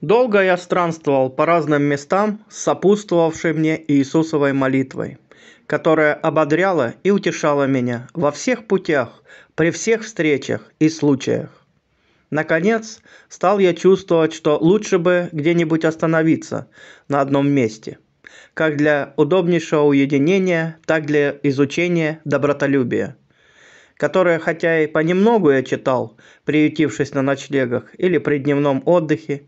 Долго я странствовал по разным местам с сопутствовавшей мне Иисусовой молитвой, которая ободряла и утешала меня во всех путях, при всех встречах и случаях. Наконец, стал я чувствовать, что лучше бы где-нибудь остановиться на одном месте, как для удобнейшего уединения, так для изучения добротолюбия, которое, хотя и понемногу я читал, приютившись на ночлегах или при дневном отдыхе,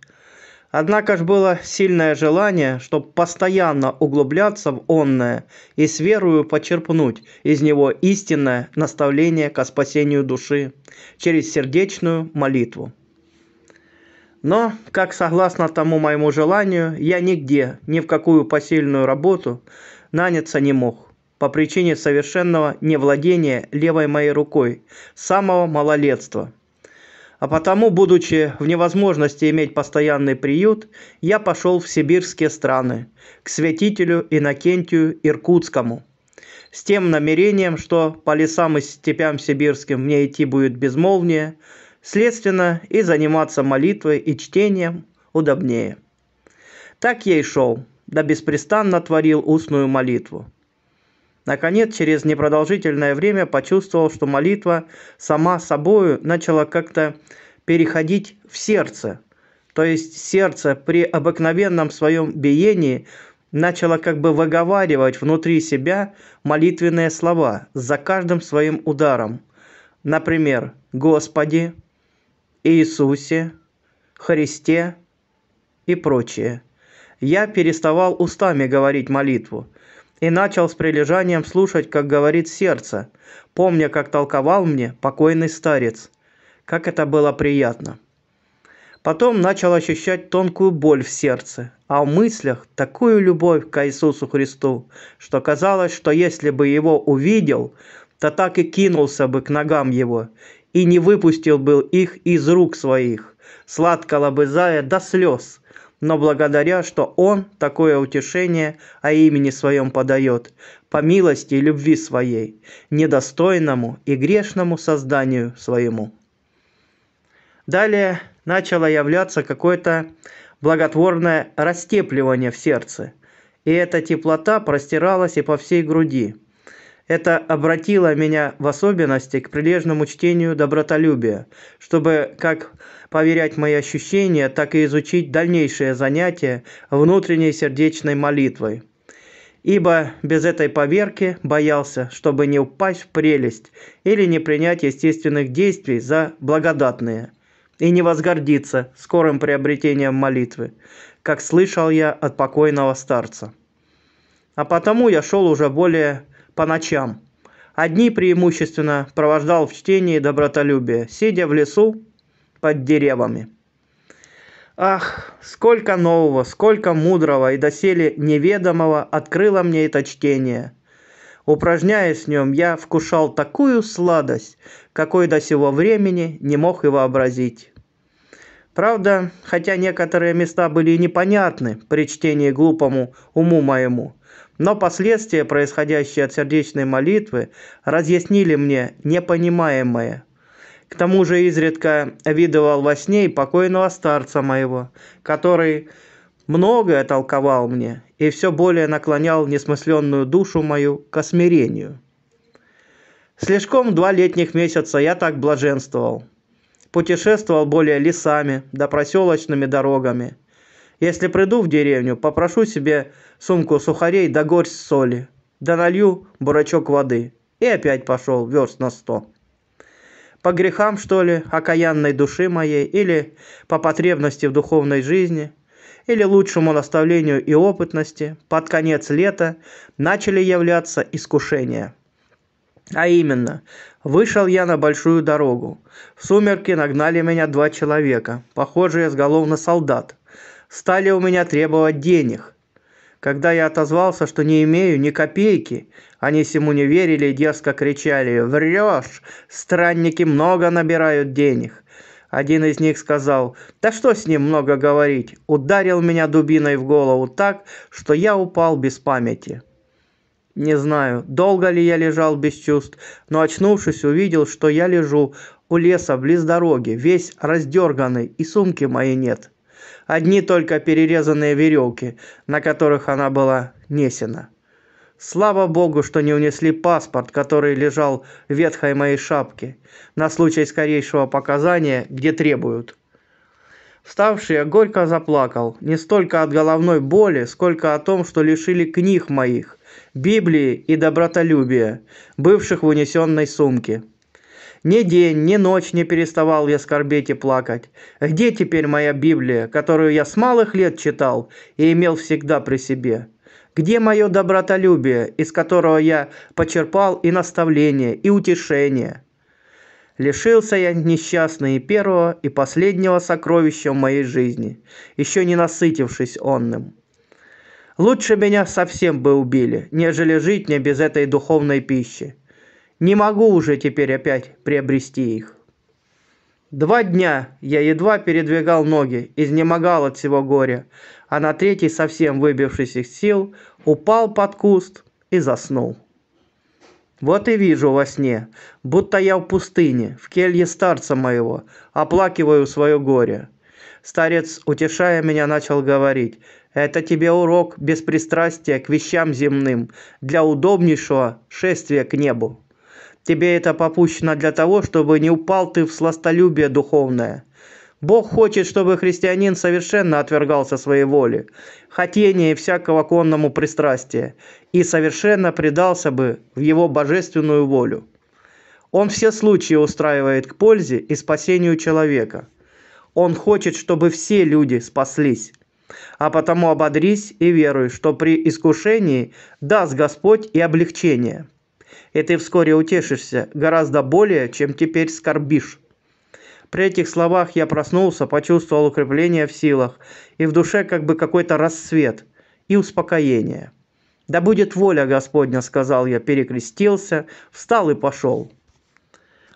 Однако ж было сильное желание, чтоб постоянно углубляться в онное и с верою почерпнуть из него истинное наставление ко спасению души через сердечную молитву. Но, как согласно тому моему желанию, я нигде, ни в какую посильную работу наняться не мог по причине совершенного невладения левой моей рукой, самого малолетства – а потому, будучи в невозможности иметь постоянный приют, я пошел в сибирские страны, к святителю Иннокентию Иркутскому, с тем намерением, что по лесам и степям сибирским мне идти будет безмолвнее, следственно и заниматься молитвой и чтением удобнее. Так я и шел, да беспрестанно творил устную молитву – Наконец, через непродолжительное время почувствовал, что молитва сама собою начала как-то переходить в сердце. То есть сердце при обыкновенном своем биении начало как бы выговаривать внутри себя молитвенные слова за каждым своим ударом. Например, «Господи», «Иисусе», «Христе» и прочее. Я переставал устами говорить молитву – и начал с прилежанием слушать, как говорит сердце, помня, как толковал мне покойный старец. Как это было приятно. Потом начал ощущать тонкую боль в сердце, а в мыслях такую любовь к Иисусу Христу, что казалось, что если бы его увидел, то так и кинулся бы к ногам его, и не выпустил бы их из рук своих, сладко бы до слез, но благодаря, что Он такое утешение о имени Своем подает, по милости и любви Своей, недостойному и грешному созданию Своему. Далее начало являться какое-то благотворное растепливание в сердце, и эта теплота простиралась и по всей груди. Это обратило меня в особенности к прилежному чтению добротолюбия, чтобы, как поверять мои ощущения, так и изучить дальнейшее занятие внутренней сердечной молитвой. Ибо без этой поверки боялся, чтобы не упасть в прелесть или не принять естественных действий за благодатные, и не возгордиться скорым приобретением молитвы, как слышал я от покойного старца. А потому я шел уже более по ночам – Одни преимущественно провождал в чтении добротолюбия, сидя в лесу под деревами. Ах, сколько нового, сколько мудрого и доселе неведомого открыло мне это чтение. Упражняясь в нем, я вкушал такую сладость, какой до сего времени не мог и вообразить. Правда, хотя некоторые места были непонятны при чтении глупому уму моему, но последствия, происходящие от сердечной молитвы, разъяснили мне непонимаемое – к тому же изредка видывал во сне и покойного старца моего, который многое толковал мне и все более наклонял несмысленную душу мою к смирению. Слишком два летних месяца я так блаженствовал. Путешествовал более лесами да проселочными дорогами. Если приду в деревню, попрошу себе сумку сухарей да горсть соли, да налью бурачок воды. И опять пошел верст на сто. По грехам, что ли, окаянной души моей, или по потребности в духовной жизни, или лучшему наставлению и опытности, под конец лета начали являться искушения. А именно, вышел я на большую дорогу. В сумерки нагнали меня два человека, похожие с голов на солдат. Стали у меня требовать денег – когда я отозвался, что не имею ни копейки, они сему не верили и дерзко кричали «Врешь! Странники много набирают денег!» Один из них сказал, «Да что с ним много говорить!» Ударил меня дубиной в голову так, что я упал без памяти. Не знаю, долго ли я лежал без чувств, но очнувшись, увидел, что я лежу у леса близ дороги, весь раздерганный, и сумки моей нет. Одни только перерезанные веревки, на которых она была несена. Слава богу, что не унесли паспорт, который лежал в ветхой моей шапке, на случай скорейшего показания, где требуют. Вставший я горько заплакал, не столько от головной боли, сколько о том, что лишили книг моих, Библии и добротолюбия, бывших в унесенной сумке. Ни день, ни ночь не переставал я скорбеть и плакать. Где теперь моя Библия, которую я с малых лет читал и имел всегда при себе?» Где мое добротолюбие, из которого я почерпал и наставление, и утешение? Лишился я несчастный и первого, и последнего сокровища в моей жизни, еще не насытившись онным. Лучше меня совсем бы убили, нежели жить мне без этой духовной пищи. Не могу уже теперь опять приобрести их. Два дня я едва передвигал ноги, изнемогал от всего горя, а на третий, совсем выбившись из сил, упал под куст и заснул. Вот и вижу во сне, будто я в пустыне, в келье старца моего, оплакиваю свое горе. Старец, утешая меня, начал говорить, «Это тебе урок беспристрастия к вещам земным для удобнейшего шествия к небу». Тебе это попущено для того, чтобы не упал ты в сластолюбие духовное. Бог хочет, чтобы христианин совершенно отвергался своей воле, хотения всякого конному пристрастия, и совершенно предался бы в его божественную волю. Он все случаи устраивает к пользе и спасению человека. Он хочет, чтобы все люди спаслись. А потому ободрись и веруй, что при искушении даст Господь и облегчение – и ты вскоре утешишься гораздо более, чем теперь скорбишь. При этих словах я проснулся, почувствовал укрепление в силах, и в душе как бы какой-то рассвет и успокоение. «Да будет воля Господня», — сказал я, перекрестился, встал и пошел.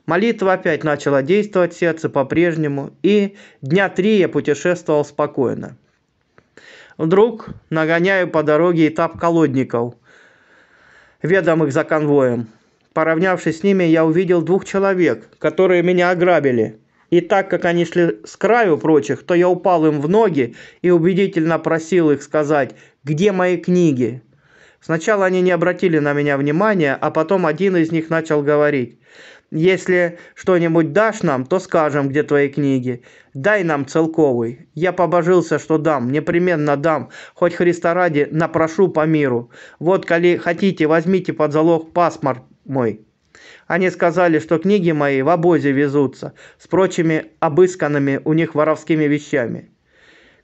Молитва опять начала действовать в сердце по-прежнему, и дня три я путешествовал спокойно. Вдруг нагоняю по дороге этап колодников — ведомых за конвоем. Поравнявшись с ними, я увидел двух человек, которые меня ограбили. И так как они шли с краю прочих, то я упал им в ноги и убедительно просил их сказать, где мои книги. Сначала они не обратили на меня внимания, а потом один из них начал говорить. Если что-нибудь дашь нам, то скажем, где твои книги. Дай нам целковый. Я побожился, что дам, непременно дам. Хоть Христа ради, напрошу по миру. Вот, коли хотите, возьмите под залог паспорт мой. Они сказали, что книги мои в обозе везутся, с прочими обысканными у них воровскими вещами.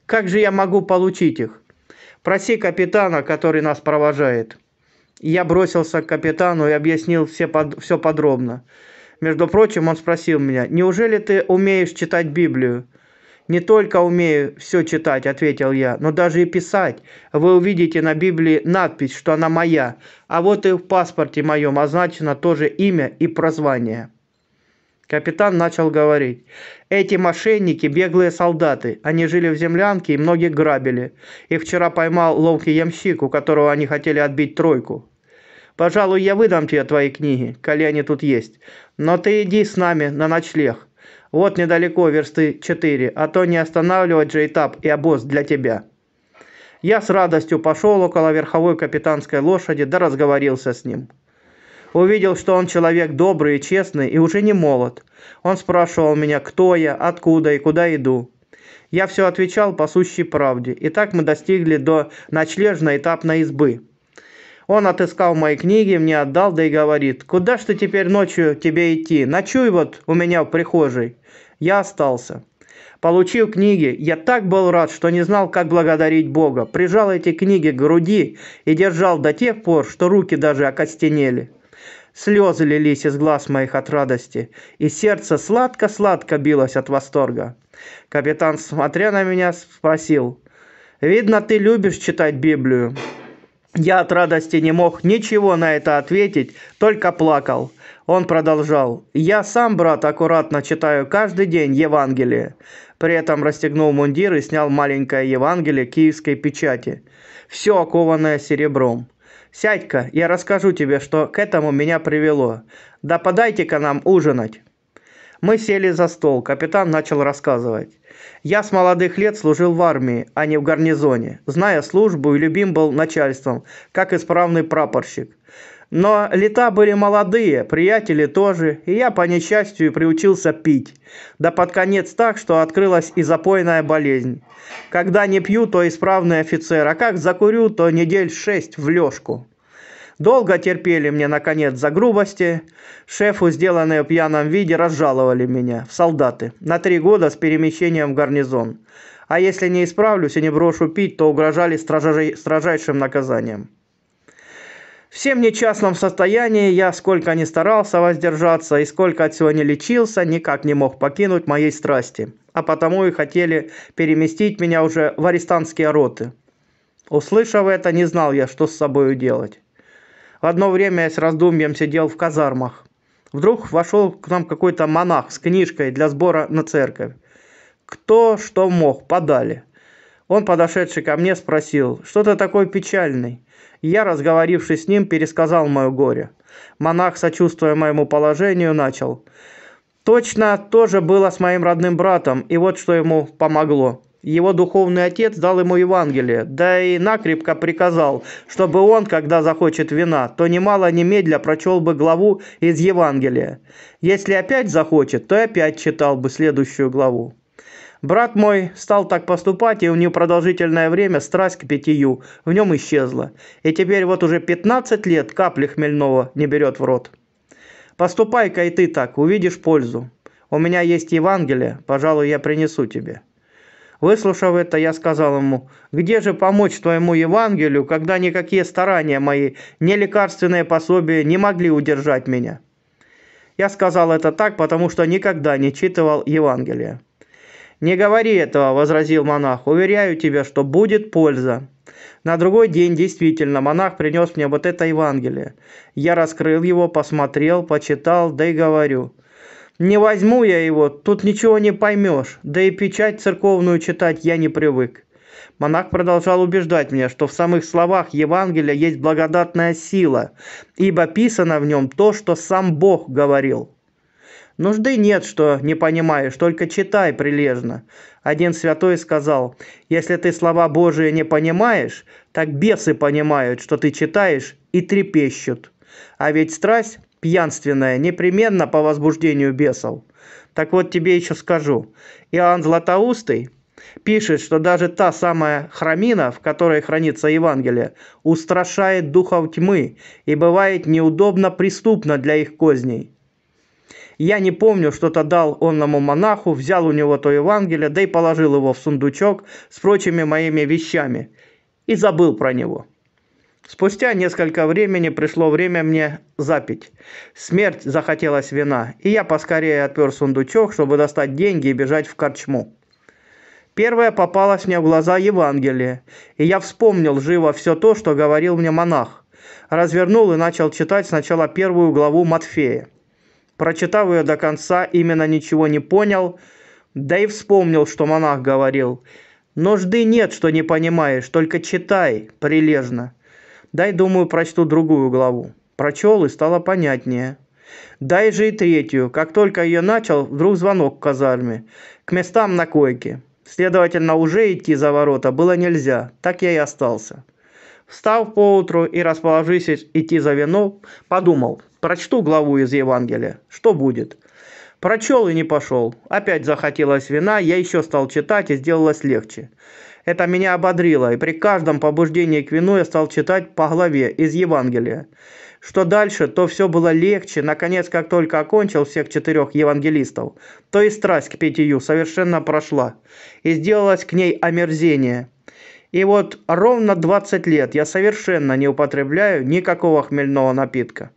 Как же я могу получить их? Проси капитана, который нас провожает. Я бросился к капитану и объяснил все, под... все подробно. Между прочим, он спросил меня, «Неужели ты умеешь читать Библию?» «Не только умею все читать», — ответил я, — «но даже и писать. Вы увидите на Библии надпись, что она моя, а вот и в паспорте моем означено тоже имя и прозвание». Капитан начал говорить. «Эти мошенники – беглые солдаты. Они жили в землянке и многих грабили. Их вчера поймал ловкий ямщик, у которого они хотели отбить тройку. Пожалуй, я выдам тебе твои книги, коли они тут есть но ты иди с нами на ночлег. Вот недалеко версты четыре, а то не останавливать же этап и обоз для тебя». Я с радостью пошел около верховой капитанской лошади, да разговорился с ним. Увидел, что он человек добрый и честный, и уже не молод. Он спрашивал меня, кто я, откуда и куда иду. Я все отвечал по сущей правде, и так мы достигли до ночлежной этапной избы. Он отыскал мои книги, мне отдал, да и говорит, «Куда ж ты теперь ночью тебе идти? Ночуй вот у меня в прихожей». Я остался. Получил книги, я так был рад, что не знал, как благодарить Бога. Прижал эти книги к груди и держал до тех пор, что руки даже окостенели. Слезы лились из глаз моих от радости, и сердце сладко-сладко билось от восторга. Капитан, смотря на меня, спросил, «Видно, ты любишь читать Библию». Я от радости не мог ничего на это ответить, только плакал. Он продолжал. «Я сам, брат, аккуратно читаю каждый день Евангелие». При этом расстегнул мундир и снял маленькое Евангелие киевской печати. Все окованное серебром. «Сядь-ка, я расскажу тебе, что к этому меня привело. Да подайте-ка нам ужинать». Мы сели за стол, капитан начал рассказывать. Я с молодых лет служил в армии, а не в гарнизоне, зная службу и любим был начальством, как исправный прапорщик. Но лета были молодые, приятели тоже, и я, по несчастью, приучился пить. Да под конец так, что открылась и запойная болезнь. Когда не пью, то исправный офицер, а как закурю, то недель шесть в лёжку. Долго терпели мне, наконец, за грубости. Шефу, сделанные в пьяном виде, разжаловали меня в солдаты на три года с перемещением в гарнизон. А если не исправлюсь и не брошу пить, то угрожали строжай, строжайшим наказанием. В всем нечастном состоянии я сколько ни старался воздержаться и сколько от всего не лечился, никак не мог покинуть моей страсти, а потому и хотели переместить меня уже в арестантские роты. Услышав это, не знал я, что с собой делать. В Одно время я с раздумьем сидел в казармах. Вдруг вошел к нам какой-то монах с книжкой для сбора на церковь. Кто что мог, подали. Он, подошедший ко мне, спросил, что ты такой печальный? я, разговорившись с ним, пересказал мое горе. Монах, сочувствуя моему положению, начал. Точно тоже было с моим родным братом, и вот что ему помогло его духовный отец дал ему Евангелие, да и накрепко приказал, чтобы он, когда захочет вина, то немало немедля прочел бы главу из Евангелия. Если опять захочет, то опять читал бы следующую главу. Брат мой стал так поступать, и у него продолжительное время страсть к питью в нем исчезла. И теперь вот уже 15 лет капли хмельного не берет в рот. Поступай-ка и ты так, увидишь пользу. У меня есть Евангелие, пожалуй, я принесу тебе». Выслушав это, я сказал ему, где же помочь твоему Евангелию, когда никакие старания мои, ни лекарственные пособия не могли удержать меня? Я сказал это так, потому что никогда не читывал Евангелие. «Не говори этого», – возразил монах, – «уверяю тебя, что будет польза». На другой день действительно монах принес мне вот это Евангелие. Я раскрыл его, посмотрел, почитал, да и говорю – не возьму я его, тут ничего не поймешь, да и печать церковную читать я не привык. Монах продолжал убеждать меня, что в самых словах Евангелия есть благодатная сила, ибо писано в нем то, что сам Бог говорил. Нужды нет, что не понимаешь, только читай прилежно. Один святой сказал, если ты слова Божии не понимаешь, так бесы понимают, что ты читаешь, и трепещут. А ведь страсть пьянственное, непременно по возбуждению бесов. Так вот тебе еще скажу. Иоанн Златоустый пишет, что даже та самая храмина, в которой хранится Евангелие, устрашает духов тьмы и бывает неудобно преступна для их козней. Я не помню, что-то дал онному монаху, взял у него то Евангелие, да и положил его в сундучок с прочими моими вещами и забыл про него. Спустя несколько времени пришло время мне запить. Смерть захотелось вина, и я поскорее отпер сундучок, чтобы достать деньги и бежать в корчму. Первое попалось мне в глаза Евангелие, и я вспомнил живо все то, что говорил мне монах. Развернул и начал читать сначала первую главу Матфея. Прочитав ее до конца, именно ничего не понял, да и вспомнил, что монах говорил. «Нужды нет, что не понимаешь, только читай прилежно». Дай, думаю, прочту другую главу. Прочел и стало понятнее. Дай же и третью. Как только ее начал, вдруг звонок в казарме. К местам на койке. Следовательно, уже идти за ворота было нельзя. Так я и остался. Встав поутру и расположившись идти за вино, подумал, прочту главу из Евангелия, что будет. Прочел и не пошел. Опять захотелось вина, я еще стал читать и сделалось легче. Это меня ободрило, и при каждом побуждении к вину я стал читать по главе из Евангелия. Что дальше, то все было легче. Наконец, как только окончил всех четырех евангелистов, то и страсть к питью совершенно прошла, и сделалось к ней омерзение. И вот ровно 20 лет я совершенно не употребляю никакого хмельного напитка.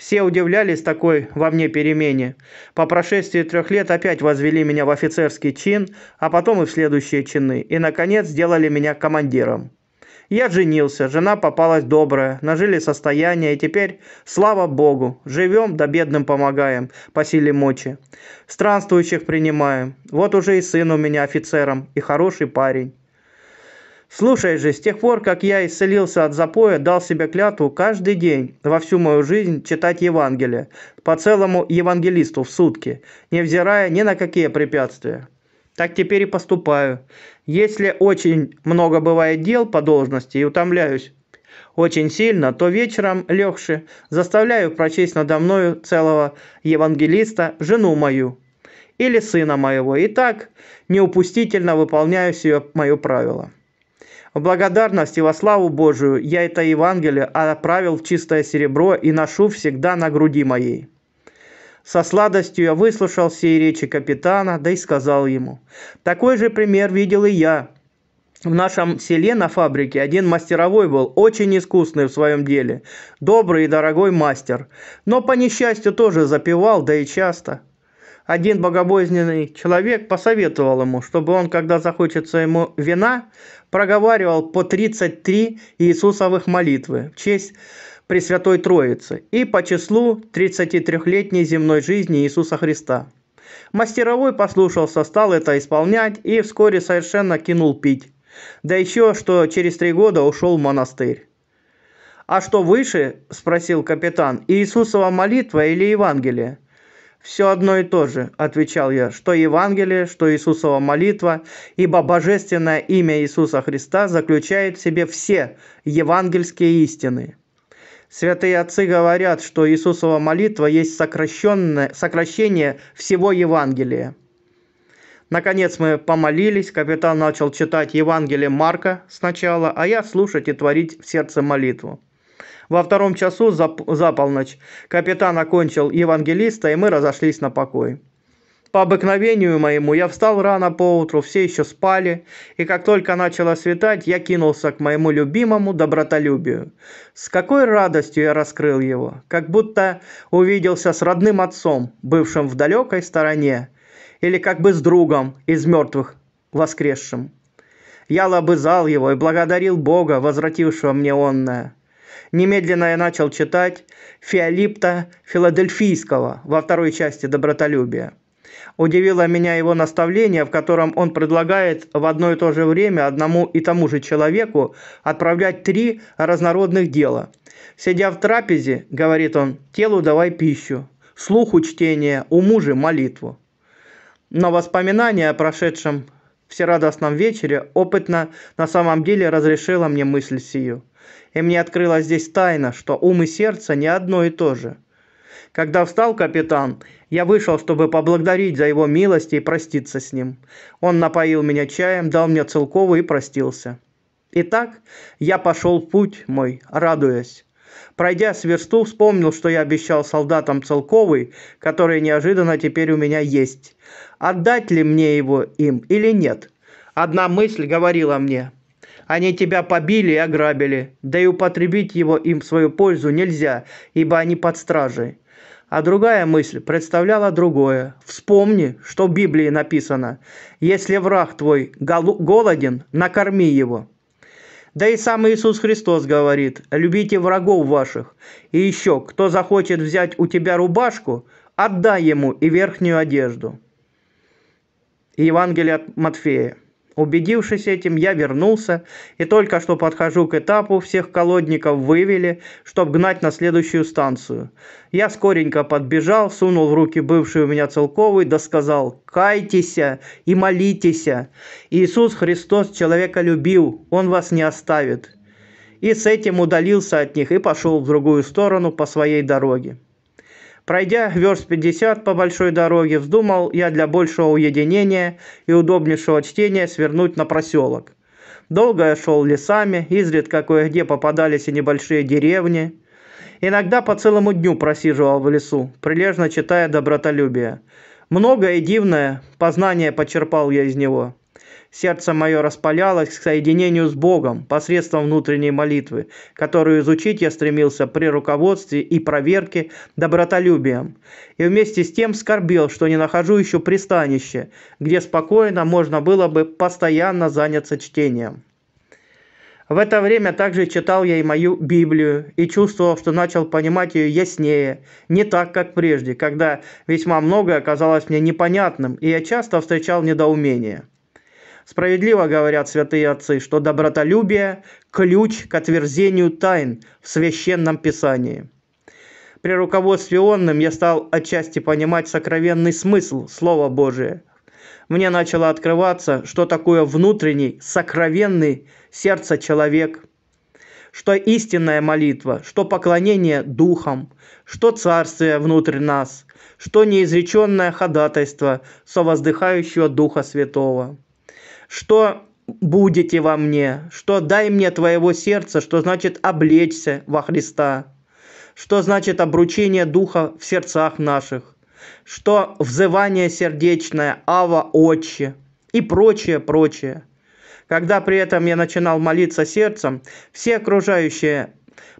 Все удивлялись такой во мне перемене. По прошествии трех лет опять возвели меня в офицерский чин, а потом и в следующие чины, и, наконец, сделали меня командиром. Я женился, жена попалась добрая, нажили состояние, и теперь, слава богу, живем да бедным помогаем по силе мочи. Странствующих принимаем. Вот уже и сын у меня офицером, и хороший парень. Слушай же, с тех пор, как я исцелился от запоя, дал себе клятву каждый день во всю мою жизнь читать Евангелие по целому евангелисту в сутки, невзирая ни на какие препятствия. Так теперь и поступаю. Если очень много бывает дел по должности и утомляюсь очень сильно, то вечером, легши, заставляю прочесть надо мною целого евангелиста, жену мою или сына моего, и так неупустительно выполняю все мое правило. В благодарность и во славу Божию я это Евангелие отправил в чистое серебро и ношу всегда на груди моей». Со сладостью я выслушал все речи капитана, да и сказал ему. Такой же пример видел и я. В нашем селе на фабрике один мастеровой был, очень искусный в своем деле, добрый и дорогой мастер, но по несчастью тоже запивал, да и часто. Один богобозненный человек посоветовал ему, чтобы он, когда захочется ему вина, проговаривал по 33 Иисусовых молитвы в честь Пресвятой Троицы и по числу 33-летней земной жизни Иисуса Христа. Мастеровой послушался, стал это исполнять и вскоре совершенно кинул пить. Да еще, что через три года ушел в монастырь. «А что выше?» – спросил капитан. «Иисусова молитва или Евангелие?» все одно и то же, отвечал я, что Евангелие, что Иисусова молитва, ибо божественное имя Иисуса Христа заключает в себе все евангельские истины. Святые отцы говорят, что Иисусова молитва есть сокращенное, сокращение всего Евангелия. Наконец мы помолились, капитан начал читать Евангелие Марка сначала, а я слушать и творить в сердце молитву. Во втором часу за, за полночь капитан окончил евангелиста, и мы разошлись на покой. По обыкновению моему я встал рано поутру, все еще спали, и как только начало светать, я кинулся к моему любимому добротолюбию. С какой радостью я раскрыл его, как будто увиделся с родным отцом, бывшим в далекой стороне, или как бы с другом из мертвых воскресшим. Я лобызал его и благодарил Бога, возвратившего мне онное. Немедленно я начал читать Феолипта Филадельфийского во второй части «Добротолюбия». Удивило меня его наставление, в котором он предлагает в одно и то же время одному и тому же человеку отправлять три разнородных дела. «Сидя в трапезе, — говорит он, — телу давай пищу, слуху чтение, уму же молитву». Но воспоминания о прошедшем всерадостном вечере опытно на самом деле разрешила мне мысль сию. И мне открылась здесь тайна, что ум и сердце не одно и то же. Когда встал капитан, я вышел, чтобы поблагодарить за его милость и проститься с ним. Он напоил меня чаем, дал мне целкову и простился. Итак, я пошел путь мой, радуясь. Пройдя с версту, вспомнил, что я обещал солдатам целковый, который неожиданно теперь у меня есть. Отдать ли мне его им или нет? Одна мысль говорила мне. Они тебя побили и ограбили, да и употребить его им в свою пользу нельзя, ибо они под стражей. А другая мысль представляла другое. Вспомни, что в Библии написано. Если враг твой голоден, накорми его. Да и сам Иисус Христос говорит, любите врагов ваших. И еще, кто захочет взять у тебя рубашку, отдай ему и верхнюю одежду. Евангелие от Матфея. Убедившись этим, я вернулся и только что подхожу к этапу, всех колодников вывели, чтобы гнать на следующую станцию. Я скоренько подбежал, сунул в руки бывший у меня целковый, да сказал «Кайтесь и молитесь! Иисус Христос человека любил, Он вас не оставит». И с этим удалился от них и пошел в другую сторону по своей дороге. Пройдя верст 50 по большой дороге, вздумал я для большего уединения и удобнейшего чтения свернуть на проселок. Долго я шел лесами, изредка кое-где попадались и небольшие деревни. Иногда по целому дню просиживал в лесу, прилежно читая добротолюбие. Многое и дивное познание почерпал я из него. Сердце мое распалялось к соединению с Богом посредством внутренней молитвы, которую изучить я стремился при руководстве и проверке добротолюбием. И вместе с тем скорбел, что не нахожу еще пристанище, где спокойно можно было бы постоянно заняться чтением. В это время также читал я и мою Библию и чувствовал, что начал понимать ее яснее, не так, как прежде, когда весьма многое оказалось мне непонятным, и я часто встречал недоумение. Справедливо говорят святые отцы, что добротолюбие – ключ к отверзению тайн в священном писании. При руководстве онным я стал отчасти понимать сокровенный смысл Слова Божия. Мне начало открываться, что такое внутренний, сокровенный сердце человек, что истинная молитва, что поклонение духам, что царствие внутрь нас, что неизреченное ходатайство совоздыхающего Духа Святого – что будете во мне, что дай мне твоего сердца, что значит облечься во Христа, что значит обручение Духа в сердцах наших, что взывание сердечное, ава отче и прочее, прочее. Когда при этом я начинал молиться сердцем, все окружающие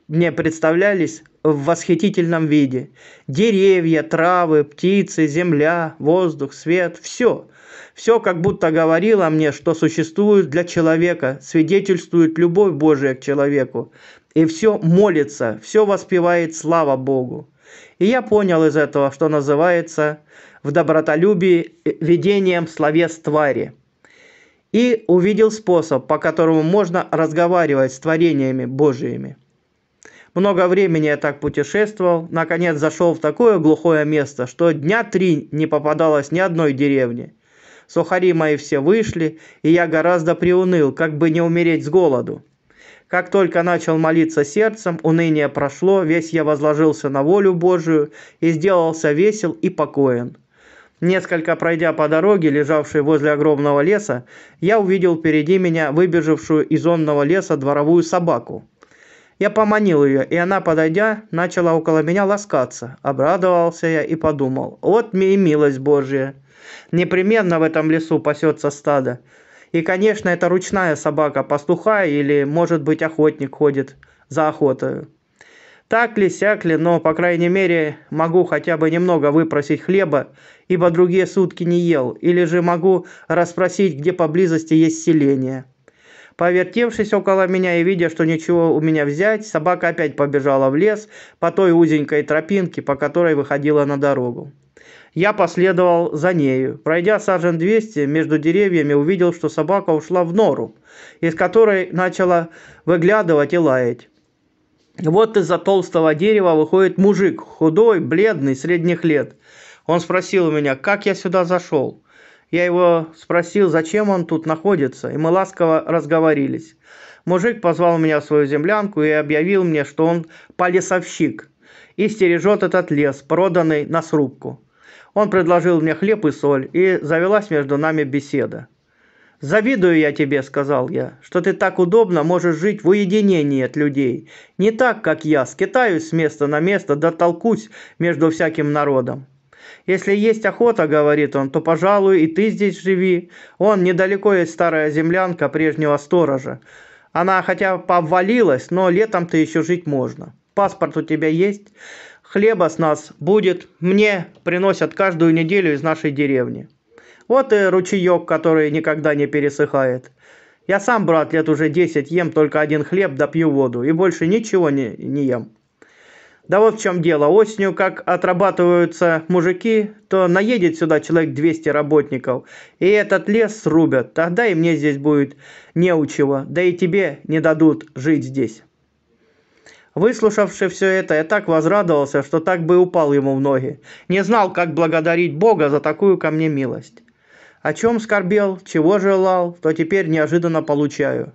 мне представлялись в восхитительном виде. Деревья, травы, птицы, земля, воздух, свет – все – все как будто говорило мне, что существует для человека, свидетельствует любовь Божия к человеку. И все молится, все воспевает слава Богу. И я понял из этого, что называется в добротолюбии видением словес твари. И увидел способ, по которому можно разговаривать с творениями Божиими. Много времени я так путешествовал, наконец зашел в такое глухое место, что дня три не попадалось ни одной деревни – Сухари мои все вышли, и я гораздо приуныл, как бы не умереть с голоду. Как только начал молиться сердцем, уныние прошло, весь я возложился на волю Божию и сделался весел и покоен. Несколько пройдя по дороге, лежавшей возле огромного леса, я увидел впереди меня выбежавшую из онного леса дворовую собаку. Я поманил ее, и она, подойдя, начала около меня ласкаться. Обрадовался я и подумал, вот мне и милость Божья. Непременно в этом лесу пасется стадо. И, конечно, это ручная собака пастуха или, может быть, охотник ходит за охотой. Так ли, сяк ли, но, по крайней мере, могу хотя бы немного выпросить хлеба, ибо другие сутки не ел, или же могу расспросить, где поблизости есть селение. Повертевшись около меня и видя, что ничего у меня взять, собака опять побежала в лес по той узенькой тропинке, по которой выходила на дорогу. Я последовал за нею. Пройдя сажен 200 между деревьями, увидел, что собака ушла в нору, из которой начала выглядывать и лаять. Вот из-за толстого дерева выходит мужик, худой, бледный, средних лет. Он спросил у меня, как я сюда зашел. Я его спросил, зачем он тут находится, и мы ласково разговорились. Мужик позвал меня в свою землянку и объявил мне, что он полесовщик и стережет этот лес, проданный на срубку. Он предложил мне хлеб и соль, и завелась между нами беседа. «Завидую я тебе», — сказал я, — «что ты так удобно можешь жить в уединении от людей. Не так, как я, скитаюсь с места на место, да толкусь между всяким народом». «Если есть охота, — говорит он, — то, пожалуй, и ты здесь живи. Он недалеко есть старая землянка прежнего сторожа. Она хотя бы обвалилась, но летом-то еще жить можно. Паспорт у тебя есть?» хлеба с нас будет, мне приносят каждую неделю из нашей деревни. Вот и ручеек, который никогда не пересыхает. Я сам, брат, лет уже 10 ем только один хлеб да пью воду, и больше ничего не, не ем. Да вот в чем дело. Осенью, как отрабатываются мужики, то наедет сюда человек 200 работников, и этот лес срубят. Тогда и мне здесь будет не неучего, да и тебе не дадут жить здесь». Выслушавши все это, я так возрадовался, что так бы упал ему в ноги. Не знал, как благодарить Бога за такую ко мне милость. О чем скорбел, чего желал, то теперь неожиданно получаю.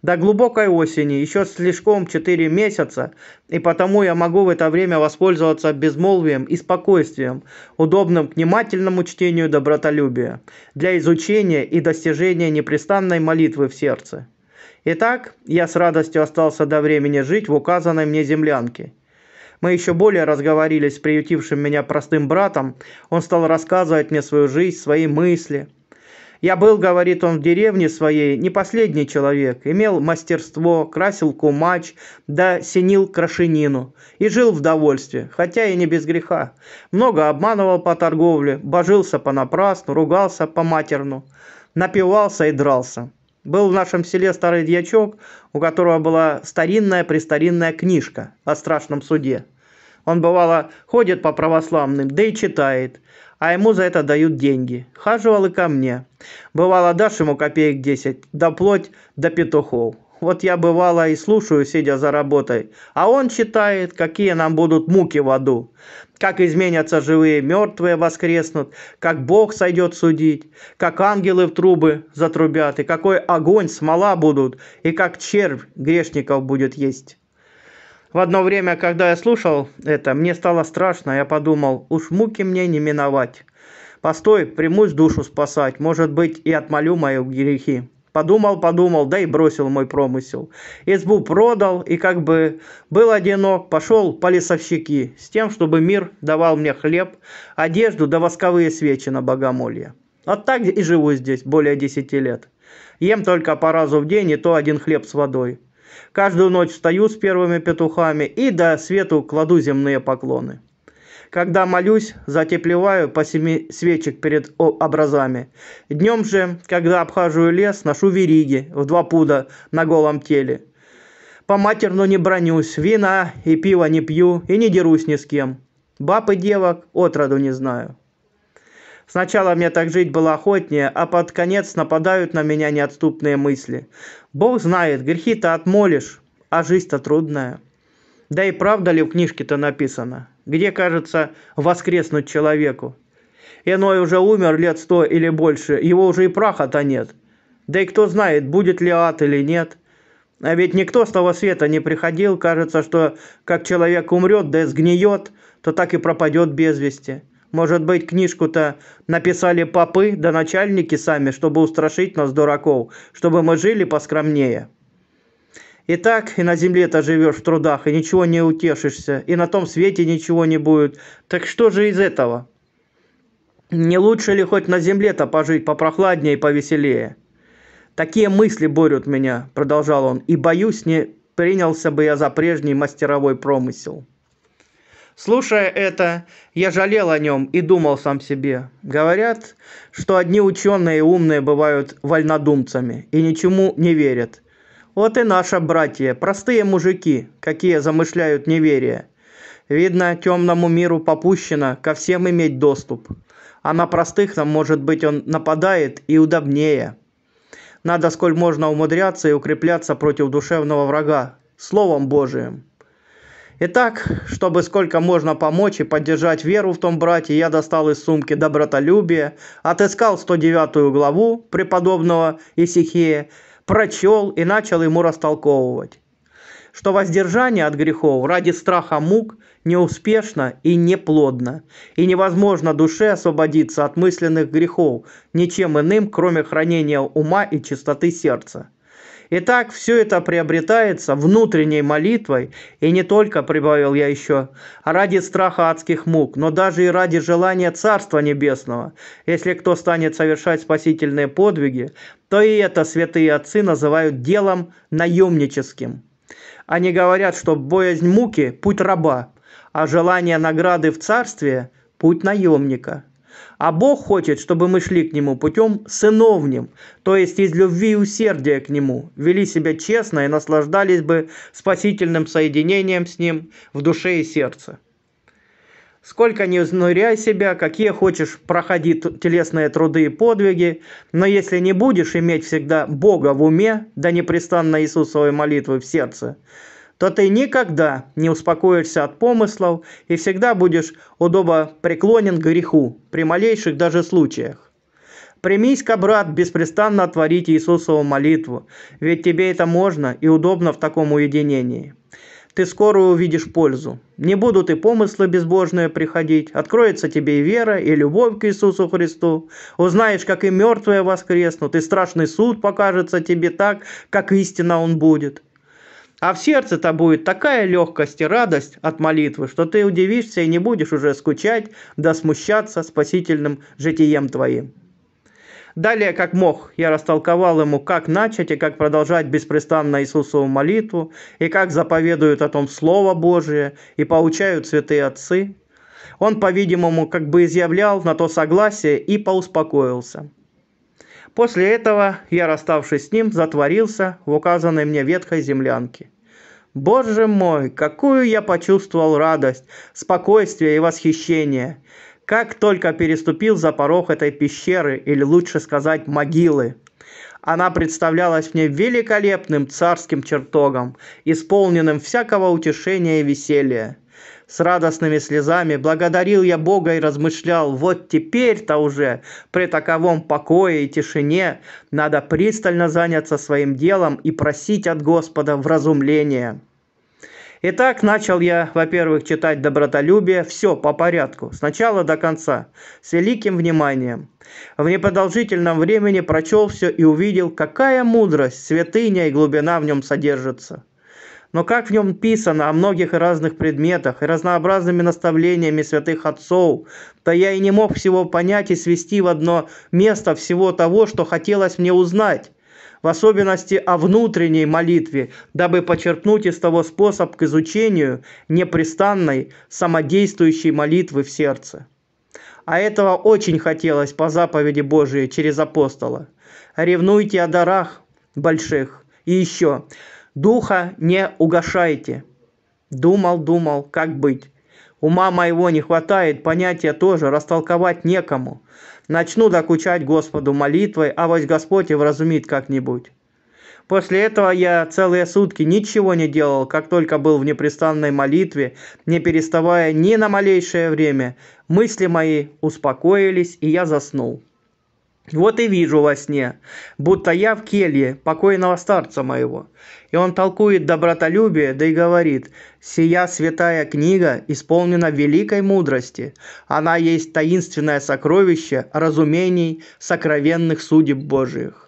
До глубокой осени еще слишком 4 месяца, и потому я могу в это время воспользоваться безмолвием и спокойствием, удобным к внимательному чтению добротолюбия, для изучения и достижения непрестанной молитвы в сердце. Итак, я с радостью остался до времени жить в указанной мне землянке. Мы еще более разговорились с приютившим меня простым братом. Он стал рассказывать мне свою жизнь, свои мысли. Я был, говорит он, в деревне своей не последний человек, имел мастерство, красил кумач, да синил крашенину, и жил в довольстве, хотя и не без греха. Много обманывал по торговле, божился понапрасну, ругался по матерну, напивался и дрался. Был в нашем селе старый дьячок, у которого была старинная-престаринная книжка о страшном суде. Он, бывало, ходит по православным, да и читает, а ему за это дают деньги. Хаживал и ко мне. Бывало, дашь ему копеек 10, да плоть, до да петухов. Вот я, бывало, и слушаю, сидя за работой, а он читает, какие нам будут муки в аду как изменятся живые, мертвые воскреснут, как Бог сойдет судить, как ангелы в трубы затрубят, и какой огонь смола будут, и как червь грешников будет есть. В одно время, когда я слушал это, мне стало страшно, я подумал, уж муки мне не миновать. Постой, примусь душу спасать, может быть, и отмолю мои грехи. Подумал, подумал, да и бросил мой промысел. Избу продал и как бы был одинок, пошел по лесовщики с тем, чтобы мир давал мне хлеб, одежду да восковые свечи на богомолье. Вот так и живу здесь более 10 лет. Ем только по разу в день и то один хлеб с водой. Каждую ночь встаю с первыми петухами и до свету кладу земные поклоны когда молюсь, затеплеваю по семи свечек перед образами. Днем же, когда обхаживаю лес, ношу вериги в два пуда на голом теле. По матерну не бронюсь, вина и пива не пью и не дерусь ни с кем. Баб и девок отроду не знаю. Сначала мне так жить было охотнее, а под конец нападают на меня неотступные мысли. Бог знает, грехи-то отмолишь, а жизнь-то трудная. Да и правда ли в книжке-то написано? Где, кажется, воскреснуть человеку? Иной уже умер лет сто или больше, его уже и праха-то нет. Да и кто знает, будет ли ад или нет. А ведь никто с того света не приходил, кажется, что как человек умрет, да и сгниет, то так и пропадет без вести. Может быть, книжку-то написали попы да начальники сами, чтобы устрашить нас, дураков, чтобы мы жили поскромнее». И так и на земле-то живешь в трудах, и ничего не утешишься, и на том свете ничего не будет. Так что же из этого? Не лучше ли хоть на земле-то пожить попрохладнее и повеселее? Такие мысли борют меня, продолжал он, и боюсь, не принялся бы я за прежний мастеровой промысел. Слушая это, я жалел о нем и думал сам себе. Говорят, что одни ученые и умные бывают вольнодумцами и ничему не верят – вот и наши братья, простые мужики, какие замышляют неверие. Видно, темному миру попущено ко всем иметь доступ. А на простых нам, может быть, он нападает и удобнее. Надо сколь можно умудряться и укрепляться против душевного врага, Словом Божиим. Итак, чтобы сколько можно помочь и поддержать веру в том брате, я достал из сумки добротолюбие, отыскал 109 главу преподобного Исихея прочел и начал ему растолковывать, что воздержание от грехов ради страха мук неуспешно и неплодно, и невозможно душе освободиться от мысленных грехов ничем иным, кроме хранения ума и чистоты сердца. Итак, все это приобретается внутренней молитвой, и не только, прибавил я еще, ради страха адских мук, но даже и ради желания Царства Небесного. Если кто станет совершать спасительные подвиги, то и это святые отцы называют делом наемническим. Они говорят, что боязнь муки – путь раба, а желание награды в царстве – путь наемника. А Бог хочет, чтобы мы шли к Нему путем сыновним, то есть из любви и усердия к Нему, вели себя честно и наслаждались бы спасительным соединением с Ним в душе и сердце. Сколько не изнуряй себя, какие хочешь, проходи телесные труды и подвиги, но если не будешь иметь всегда Бога в уме, да непрестанно Иисусовой молитвы в сердце, то ты никогда не успокоишься от помыслов и всегда будешь удобо преклонен к греху при малейших даже случаях. Примись-ка, брат, беспрестанно отворить Иисусову молитву, ведь тебе это можно и удобно в таком уединении. Ты скоро увидишь пользу. Не будут и помыслы безбожные приходить, откроется тебе и вера, и любовь к Иисусу Христу. Узнаешь, как и мертвые воскреснут, и страшный суд покажется тебе так, как истинно он будет. А в сердце то будет такая легкость и радость от молитвы, что ты удивишься и не будешь уже скучать да смущаться спасительным житием твоим. Далее, как мог, я растолковал ему, как начать и как продолжать беспрестанно Иисусову молитву, и как заповедуют о том Слово Божие, и поучают святые отцы. Он, по-видимому, как бы изъявлял на то согласие и поуспокоился. После этого я, расставшись с ним, затворился в указанной мне ветхой землянке. Боже мой, какую я почувствовал радость, спокойствие и восхищение! Как только переступил за порог этой пещеры, или лучше сказать могилы, она представлялась мне великолепным царским чертогом, исполненным всякого утешения и веселья с радостными слезами. Благодарил я Бога и размышлял, вот теперь-то уже при таковом покое и тишине надо пристально заняться своим делом и просить от Господа вразумления. Итак, начал я, во-первых, читать «Добротолюбие». Все по порядку, сначала до конца, с великим вниманием. В непродолжительном времени прочел все и увидел, какая мудрость, святыня и глубина в нем содержится – но как в нем писано о многих разных предметах и разнообразными наставлениями святых отцов, то я и не мог всего понять и свести в одно место всего того, что хотелось мне узнать в особенности о внутренней молитве, дабы почерпнуть из того способ к изучению непрестанной самодействующей молитвы в сердце. А этого очень хотелось по заповеди Божией через апостола. Ревнуйте о дарах больших. И еще, Духа не угошайте. Думал, думал, как быть. Ума моего не хватает, понятия тоже растолковать некому. Начну докучать Господу молитвой, а вось Господь и вразумит как-нибудь. После этого я целые сутки ничего не делал, как только был в непрестанной молитве, не переставая ни на малейшее время. Мысли мои успокоились, и я заснул. Вот и вижу во сне, будто я в келье покойного старца моего. И он толкует добротолюбие, да и говорит, «Сия святая книга исполнена великой мудрости. Она есть таинственное сокровище разумений сокровенных судеб Божиих»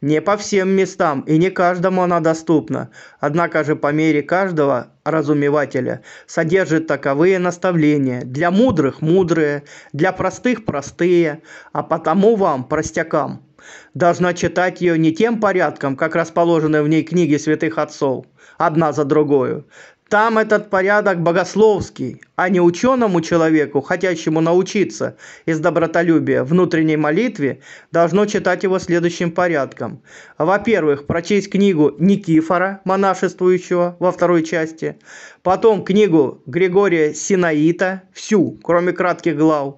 не по всем местам и не каждому она доступна, однако же по мере каждого разумевателя содержит таковые наставления. Для мудрых – мудрые, для простых – простые, а потому вам, простякам, должна читать ее не тем порядком, как расположены в ней книги святых отцов, одна за другую, там этот порядок богословский, а не ученому человеку, хотящему научиться из добротолюбия внутренней молитве, должно читать его следующим порядком. Во-первых, прочесть книгу Никифора, монашествующего во второй части, потом книгу Григория Синаита, всю, кроме кратких глав,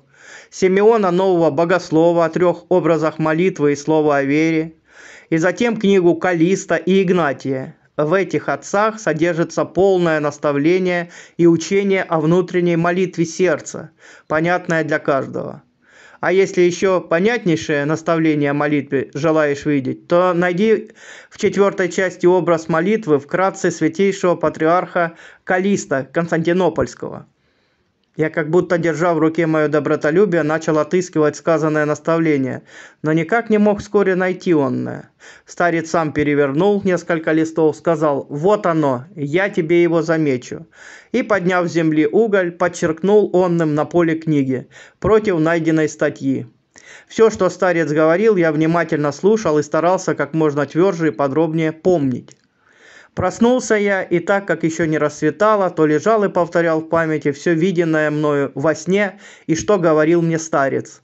Симеона Нового Богослова о трех образах молитвы и слова о вере, и затем книгу Калиста и Игнатия, в этих отцах содержится полное наставление и учение о внутренней молитве сердца, понятное для каждого. А если еще понятнейшее наставление о молитве желаешь видеть, то найди в четвертой части образ молитвы вкратце святейшего патриарха Калиста Константинопольского – я как будто, держа в руке мое добротолюбие, начал отыскивать сказанное наставление, но никак не мог вскоре найти онное. Старец сам перевернул несколько листов, сказал «Вот оно, я тебе его замечу». И, подняв с земли уголь, подчеркнул онным на поле книги против найденной статьи. Все, что старец говорил, я внимательно слушал и старался как можно тверже и подробнее помнить. Проснулся я, и так как еще не рассветало, то лежал и повторял в памяти все виденное мною во сне и что говорил мне старец.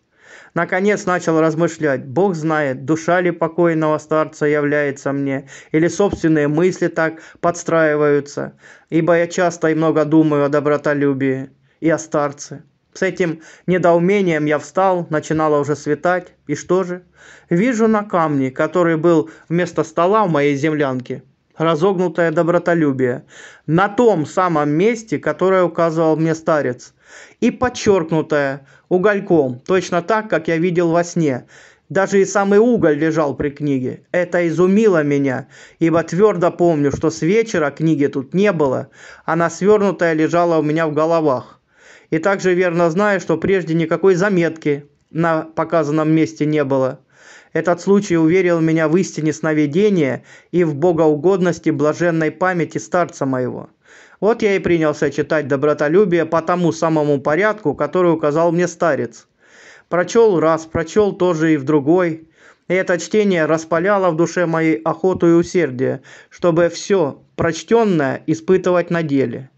Наконец начал размышлять, Бог знает, душа ли покойного старца является мне, или собственные мысли так подстраиваются, ибо я часто и много думаю о добротолюбии и о старце. С этим недоумением я встал, начинало уже светать, и что же? Вижу на камне, который был вместо стола в моей землянке – разогнутое добротолюбие, на том самом месте, которое указывал мне старец, и подчеркнутое угольком, точно так, как я видел во сне. Даже и самый уголь лежал при книге. Это изумило меня, ибо твердо помню, что с вечера книги тут не было, она свернутая лежала у меня в головах. И также верно знаю, что прежде никакой заметки на показанном месте не было. Этот случай уверил меня в истине сновидения и в богоугодности блаженной памяти старца моего. Вот я и принялся читать добротолюбие по тому самому порядку, который указал мне старец. Прочел раз, прочел тоже и в другой. И это чтение распаляло в душе моей охоту и усердие, чтобы все прочтенное испытывать на деле.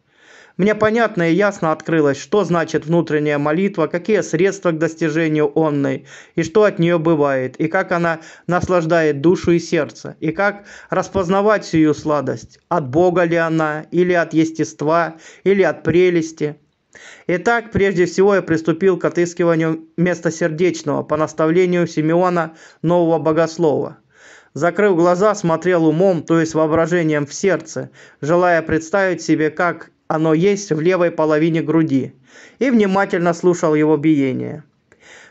Мне понятно и ясно открылось, что значит внутренняя молитва, какие средства к достижению онной, и что от нее бывает, и как она наслаждает душу и сердце, и как распознавать сию сладость, от Бога ли она, или от естества, или от прелести. Итак, прежде всего я приступил к отыскиванию места сердечного по наставлению Симеона Нового Богослова – закрыв глаза, смотрел умом, то есть воображением в сердце, желая представить себе, как оно есть в левой половине груди, и внимательно слушал его биение.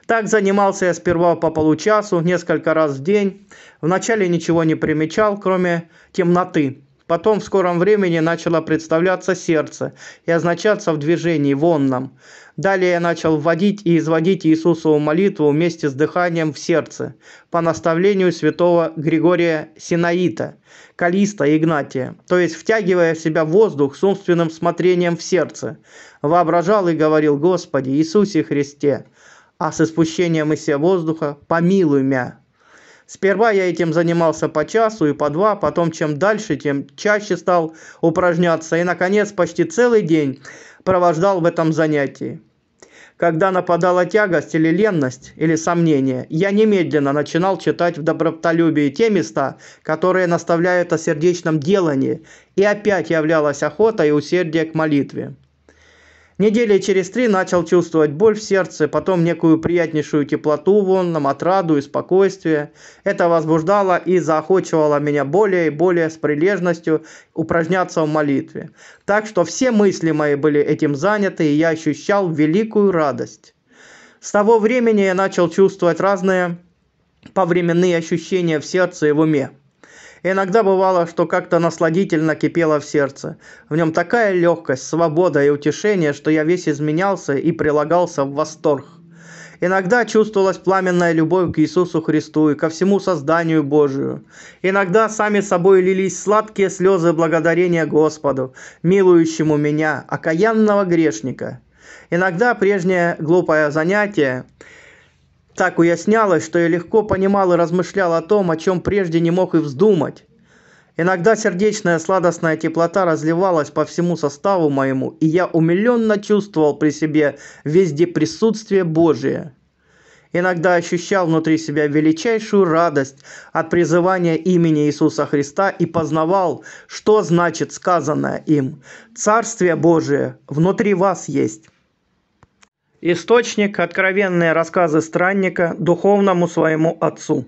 Так занимался я сперва по получасу, несколько раз в день. Вначале ничего не примечал, кроме темноты. Потом в скором времени начало представляться сердце и означаться в движении вонном. Далее я начал вводить и изводить Иисусову молитву вместе с дыханием в сердце по наставлению святого Григория Синаита, Калиста и Игнатия, то есть втягивая в себя воздух с умственным смотрением в сердце, воображал и говорил «Господи Иисусе Христе, а с испущением из себя воздуха помилуй мя. Сперва я этим занимался по часу и по два, потом чем дальше, тем чаще стал упражняться и, наконец, почти целый день провождал в этом занятии когда нападала тягость или ленность, или сомнение, я немедленно начинал читать в добротолюбии те места, которые наставляют о сердечном делании, и опять являлась охота и усердие к молитве. Недели через три начал чувствовать боль в сердце, потом некую приятнейшую теплоту в онном, отраду и спокойствие. Это возбуждало и заохочивало меня более и более с прилежностью упражняться в молитве. Так что все мысли мои были этим заняты, и я ощущал великую радость. С того времени я начал чувствовать разные повременные ощущения в сердце и в уме. Иногда бывало, что как-то насладительно кипело в сердце. В нем такая легкость, свобода и утешение, что я весь изменялся и прилагался в восторг. Иногда чувствовалась пламенная любовь к Иисусу Христу и ко всему созданию Божию. Иногда сами собой лились сладкие слезы благодарения Господу, милующему меня, окаянного грешника. Иногда прежнее глупое занятие – так уяснялось, что я легко понимал и размышлял о том, о чем прежде не мог и вздумать. Иногда сердечная сладостная теплота разливалась по всему составу моему, и я умиленно чувствовал при себе везде присутствие Божие. Иногда ощущал внутри себя величайшую радость от призывания имени Иисуса Христа и познавал, что значит сказанное им «Царствие Божие внутри вас есть». Источник – откровенные рассказы странника духовному своему отцу.